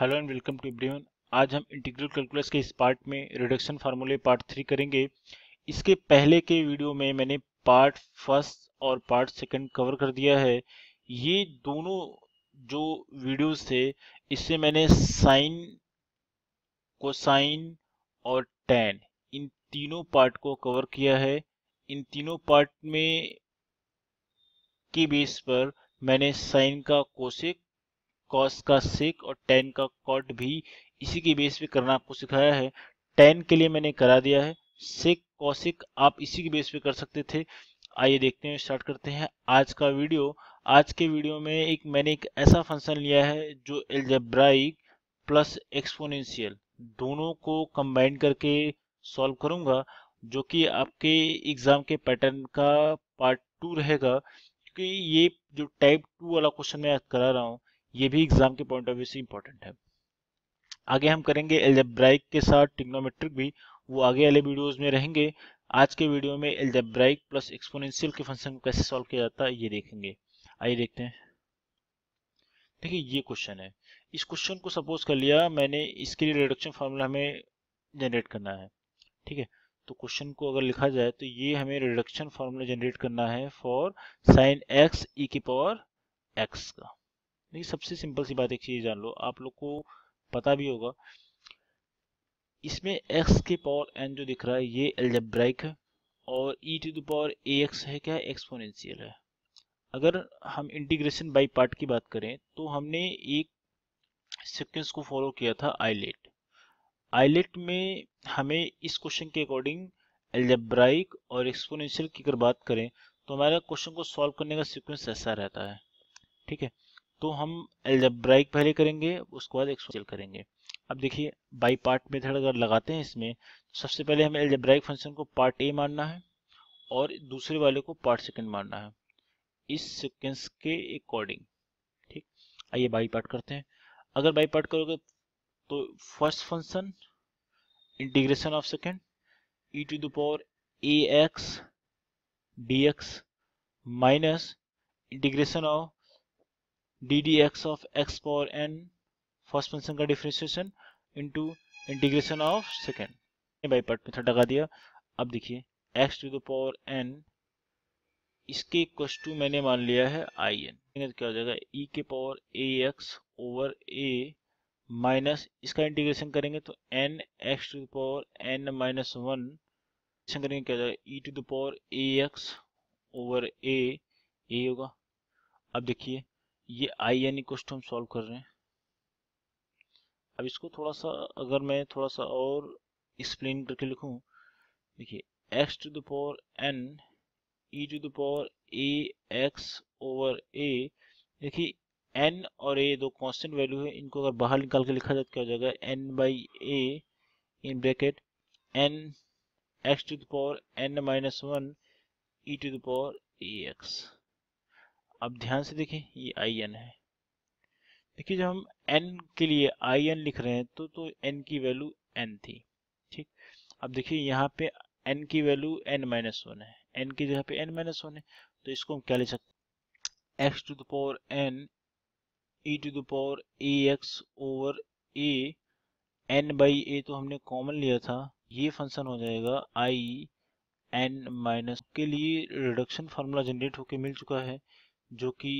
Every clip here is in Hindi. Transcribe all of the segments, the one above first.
hello and welcome to everyone आज हम इंटीग्रल कैलकुलस के इस पार्ट में रिडक्शन फार्मूले पार्ट थ्री करेंगे इसके पहले के वीडियो में मैंने पार्ट फर्स्ट और पार्ट सेकंड कवर कर दिया है ये दोनों जो वीडियोस थे इससे मैंने साइन कोसाइन और टेन इन तीनों पार्ट को कवर किया है इन तीनों पार्ट में के बेस पर मैंने साइन का कोशिक कॉस का सिक और टेन का कॉट भी इसी के बेस पे करना आपको सिखाया है टेन के लिए मैंने करा दिया है सिक कॉसिक आप इसी के बेस पे कर सकते थे आइए देखते हैं स्टार्ट करते हैं आज का वीडियो आज के वीडियो में एक मैंने एक ऐसा फंक्शन लिया है जो एल्जेब्राइक प्लस एक्सपोनेंशियल दोनों को कंबाइन करके सॉल्व करूंगा जो कि आपके एग्ज़ाम के पैटर्न का पार्ट टू रहेगा क्योंकि ये जो टाइप टू वाला क्वेश्चन मैं करा रहा हूँ ये भी एग्जाम के पॉइंट ऑफ व्यू से इंपॉर्टेंट है आगे हम करेंगे एल्जेब्राइक के साथ टिग्नोमेट्रिक भी वो आगे वाले वीडियोज में रहेंगे आज के वीडियो में एल्जेब्राइक प्लस एक्सपोनेंशियल के फंक्शन को कैसे सॉल्व किया जाता है ये देखेंगे आइए देखते हैं देखिए ये क्वेश्चन है इस क्वेश्चन को सपोज कर लिया मैंने इसके लिए रिडक्शन फार्मूला हमें जनरेट करना है ठीक है तो क्वेश्चन को अगर लिखा जाए तो ये हमें रिडक्शन फार्मूला जनरेट करना है फॉर साइन एक्स ई की पावर एक्स का देखिए सबसे सिंपल सी बात एक चीज़ जान लो आप लोग को पता भी होगा इसमें x के पावर n जो दिख रहा है ये एल्जेब्राइक है और e to the power a x है क्या एक्सपोनेंशियल है अगर हम इंटीग्रेशन बाई पार्ट की बात करें तो हमने एक सिक्वेंस को फॉलो किया था आईलेट आईलेट में हमें इस क्वेश्चन के अकॉर्डिंग एल्जेब्राइक और एक्सपोनेंशियल की अगर बात करें तो हमारा क्वेश्चन को सॉल्व करने का सिक्वेंस ऐसा रहता है ठीक है तो हम एल्जब्राइक पहले करेंगे उसके बाद एक्सपोनेंशियल करेंगे अब देखिए बाई पार्ट मेथड अगर लगाते हैं इसमें सबसे पहले हमें एल्जब्राइक फंक्शन को पार्ट ए मानना है और दूसरे वाले को पार्ट सेकेंड मानना है इस सिक्वेंस के अकॉर्डिंग ठीक आइए बाई पार्ट करते हैं अगर बाई पार्ट करोगे तो first function integration of second e to the power a x d x minus integration of d d x of x power n first function का differentiation into integration of second by part method लगा दिया अब देखिए x to the power n इसके इक्वस टू मैंने मान लिया है आई एन क्या हो जाएगा ई e के power a x over a minus इसका इंटीग्रेशन करेंगे तो n x to the power n minus one करेंगे क्या हो जाएगा e to the power a x over a a होगा अब देखिए ये आई एन क्वेश्चन हम सॉल्व कर रहे हैं अब इसको थोड़ा सा अगर मैं थोड़ा सा और एक्सप्लेन करके लिखूं देखिए x to the power n e to the power a x over a देखिए एन और ए दो कांस्टेंट वैल्यू है इनको अगर बाहर निकाल के लिखा जाए तो क्या हो जाएगा n by a in bracket n x to the power n minus one e to the power a x अब ध्यान से देखें ये आई एन है देखिए जब हम एन के लिए आई एन लिख रहे हैं तो तो एन की वैल्यू एन थी ठीक अब देखिए यहाँ पे एन की वैल्यू एन माइनस वन है एन की जगह पे एन माइनस वन है तो इसको हम क्या ले सकते हैं x to the power n e to the power a x over a n by a तो हमने कॉमन लिया था ये फंक्शन हो जाएगा आई एन माइनस के लिए रिडक्शन फार्मूला जनरेट होके मिल चुका है जो कि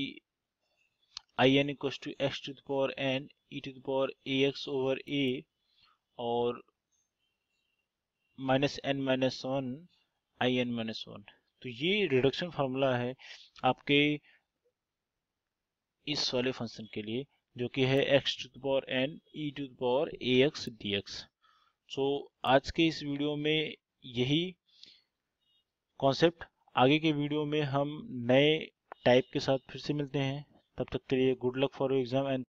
I n equal to x to the power n e to the power a x over a और minus n minus one I n minus one तो ये रिडक्शन फार्मूला है आपके इस वाले फंक्शन के लिए जो कि है x to the power n e to the power a x d x so आज के इस वीडियो में यही कॉन्सेप्ट आगे के वीडियो में हम नए टाइप के साथ फिर से मिलते हैं तब तक के लिए good luck for your exam and